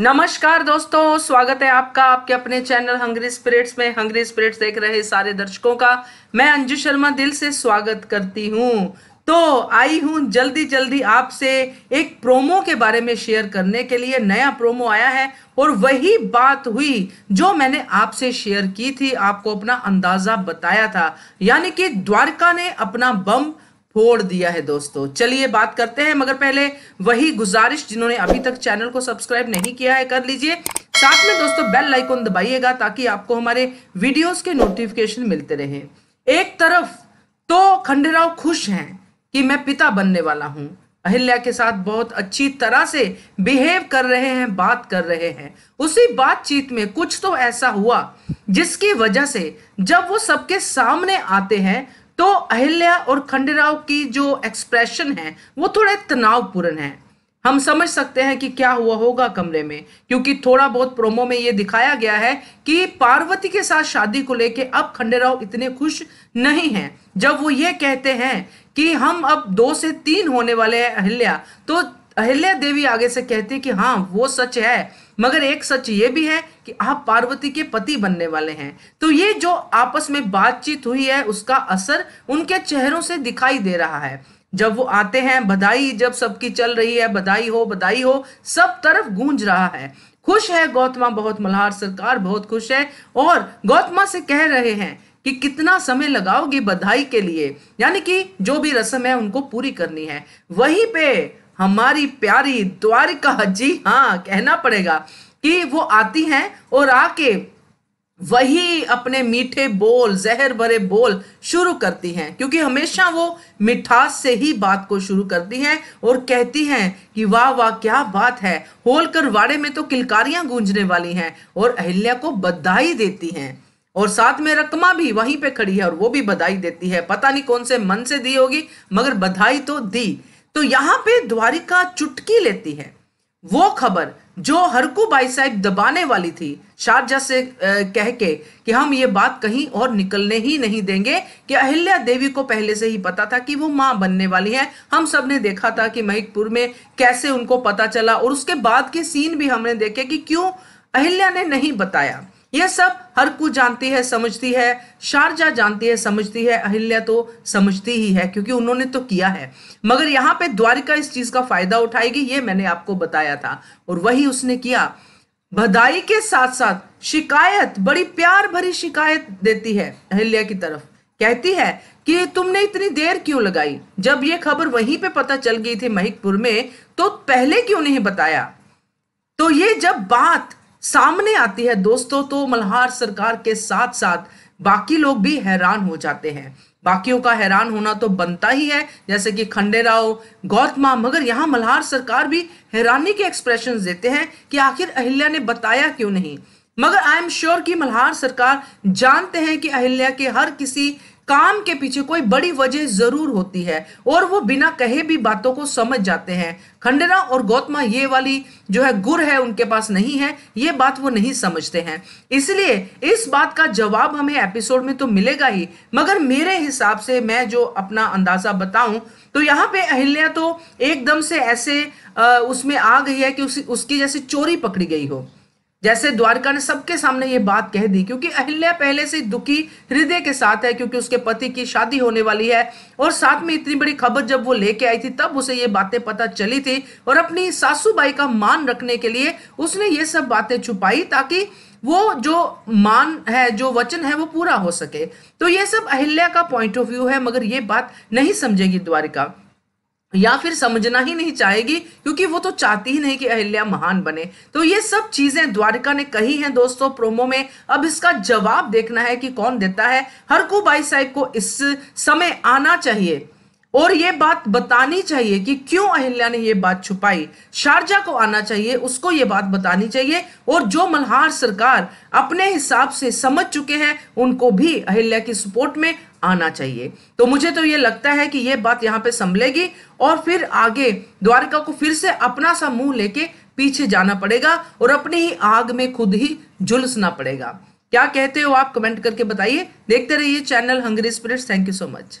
नमस्कार दोस्तों स्वागत है आपका आपके अपने चैनल हंग्री स्पिरिट्स में हंग्री स्पिरिट्स देख रहे सारे दर्शकों का मैं अंजू शर्मा दिल से स्वागत करती हूँ तो आई हूँ जल्दी जल्दी आपसे एक प्रोमो के बारे में शेयर करने के लिए नया प्रोमो आया है और वही बात हुई जो मैंने आपसे शेयर की थी आपको अपना अंदाजा बताया था यानी कि द्वारका ने अपना बम फोड़ दिया है दोस्तों चलिए बात करते हैं मगर पहले वही गुजारिश जिन्होंने अभी तक चैनल को सब्सक्राइब नहीं किया है कर लीजिए साथ में दोस्तों बेल आइकॉन दबाइएगा ताकि आपको हमारे वीडियोस के नोटिफिकेशन मिलते रहे एक तरफ तो खंडेराव खुश हैं कि मैं पिता बनने वाला हूं अहिल्या के साथ बहुत अच्छी तरह से बिहेव कर रहे हैं बात कर रहे हैं उसी बातचीत में कुछ तो ऐसा हुआ जिसकी वजह से जब वो सबके सामने आते हैं तो अहिल्या और खंडेराव की जो एक्सप्रेशन है वो थोड़े तनावपूर्ण है हम समझ सकते हैं कि क्या हुआ होगा कमरे में क्योंकि थोड़ा बहुत प्रोमो में ये दिखाया गया है कि पार्वती के साथ शादी को लेके अब खंडेराव इतने खुश नहीं हैं जब वो ये कहते हैं कि हम अब दो से तीन होने वाले हैं अहिल्या तो अहिल्या देवी आगे से कहती कि हाँ वो सच है मगर एक सच ये भी है कि आप पार्वती के पति बनने वाले हैं तो ये जो आपस में बातचीत हुई है उसका असर उनके चेहरों से दिखाई दे रहा है जब वो आते हैं बधाई जब सबकी चल रही है बधाई हो बधाई हो सब तरफ गूंज रहा है खुश है गौतमा बहुत मल्हार सरकार बहुत खुश है और गौतमा से कह रहे हैं कि कितना समय लगाओगे बधाई के लिए यानी कि जो भी रस्म है उनको पूरी करनी है वहीं पे हमारी प्यारी द्वारिका जी हाँ कहना पड़ेगा कि वो आती हैं और आके वही अपने मीठे बोल जहर भरे बोल शुरू करती हैं क्योंकि हमेशा वो मिठास से ही बात को शुरू करती हैं और कहती हैं कि वाह वाह क्या बात है होलकर वाड़े में तो किलकारियां गूंजने वाली हैं और अहिल्या को बधाई देती हैं और साथ में रकमा भी वहीं पे खड़ी है और वो भी बधाई देती है पता नहीं कौन से मन से दी होगी मगर बधाई तो दी तो यहां पे द्वारिका चुटकी लेती है वो खबर जो हरकू बाई साहब दबाने वाली थी शारजा से कह के कि हम ये बात कहीं और निकलने ही नहीं देंगे कि अहिल्या देवी को पहले से ही पता था कि वो मां बनने वाली है हम सब ने देखा था कि महिकपुर में कैसे उनको पता चला और उसके बाद के सीन भी हमने देखे कि क्यों अहिल्या ने नहीं बताया यह सब हर कुछ जानती है समझती है शारजा जानती है समझती है अहिल्या तो समझती ही है क्योंकि उन्होंने तो किया है मगर यहाँ पे द्वारिका इस चीज का फायदा उठाएगी ये मैंने आपको बताया था और वही उसने किया भदाई के साथ साथ शिकायत बड़ी प्यार भरी शिकायत देती है अहिल्या की तरफ कहती है कि तुमने इतनी देर क्यों लगाई जब ये खबर वहीं पे पता चल गई थी महिकपुर में तो पहले क्यों नहीं बताया तो ये जब बात सामने आती है दोस्तों तो मल्हार सरकार के साथ साथ बाकी लोग भी हैरान हो जाते हैं बाकियों का हैरान होना तो बनता ही है जैसे कि खंडेराव गौतमा मगर यहाँ मल्हार सरकार भी हैरानी के एक्सप्रेशन देते हैं कि आखिर अहिल्या ने बताया क्यों नहीं मगर आई एम श्योर कि मल्हार सरकार जानते हैं कि अहिल्या के हर किसी काम के पीछे कोई बड़ी वजह जरूर होती है और वो बिना कहे भी बातों को समझ जाते हैं खंडेरा और गौतमा ये वाली जो है गुर है उनके पास नहीं है ये बात वो नहीं समझते हैं इसलिए इस बात का जवाब हमें एपिसोड में तो मिलेगा ही मगर मेरे हिसाब से मैं जो अपना अंदाजा बताऊं तो यहाँ पे अहिल्या तो एकदम से ऐसे आ, उसमें आ गई है कि उस, उसकी जैसे चोरी पकड़ी गई हो जैसे द्वारका ने सबके सामने ये बात कह दी क्योंकि अहिल्या पहले से दुखी हृदय के साथ है क्योंकि उसके पति की शादी होने वाली है और साथ में इतनी बड़ी खबर जब वो लेके आई थी तब उसे ये बातें पता चली थी और अपनी सासूबाई का मान रखने के लिए उसने ये सब बातें छुपाई ताकि वो जो मान है जो वचन है वो पूरा हो सके तो ये सब अहिल्या का पॉइंट ऑफ व्यू है मगर ये बात नहीं समझेगी द्वारिका या फिर समझना ही नहीं चाहेगी क्योंकि वो तो चाहती ही नहीं कि अहिल्या महान बने तो ये सब चीजें द्वारिका ने कही हैं दोस्तों प्रोमो में अब इसका जवाब देखना है कि कौन देता है हर को भाई साहब को इस समय आना चाहिए और ये बात बतानी चाहिए कि क्यों अहिल्या ने ये बात छुपाई शारजा को आना चाहिए उसको ये बात बतानी चाहिए और जो मल्हार सरकार अपने हिसाब से समझ चुके हैं उनको भी अहिल्या की सपोर्ट में आना चाहिए तो मुझे तो ये लगता है कि ये बात यहाँ पे संभलेगी और फिर आगे द्वारका को फिर से अपना सा मुंह लेके पीछे जाना पड़ेगा और अपनी ही आग में खुद ही झुलसना पड़ेगा क्या कहते हो आप कमेंट करके बताइए देखते रहिए channel Hungry Spirits thank you so much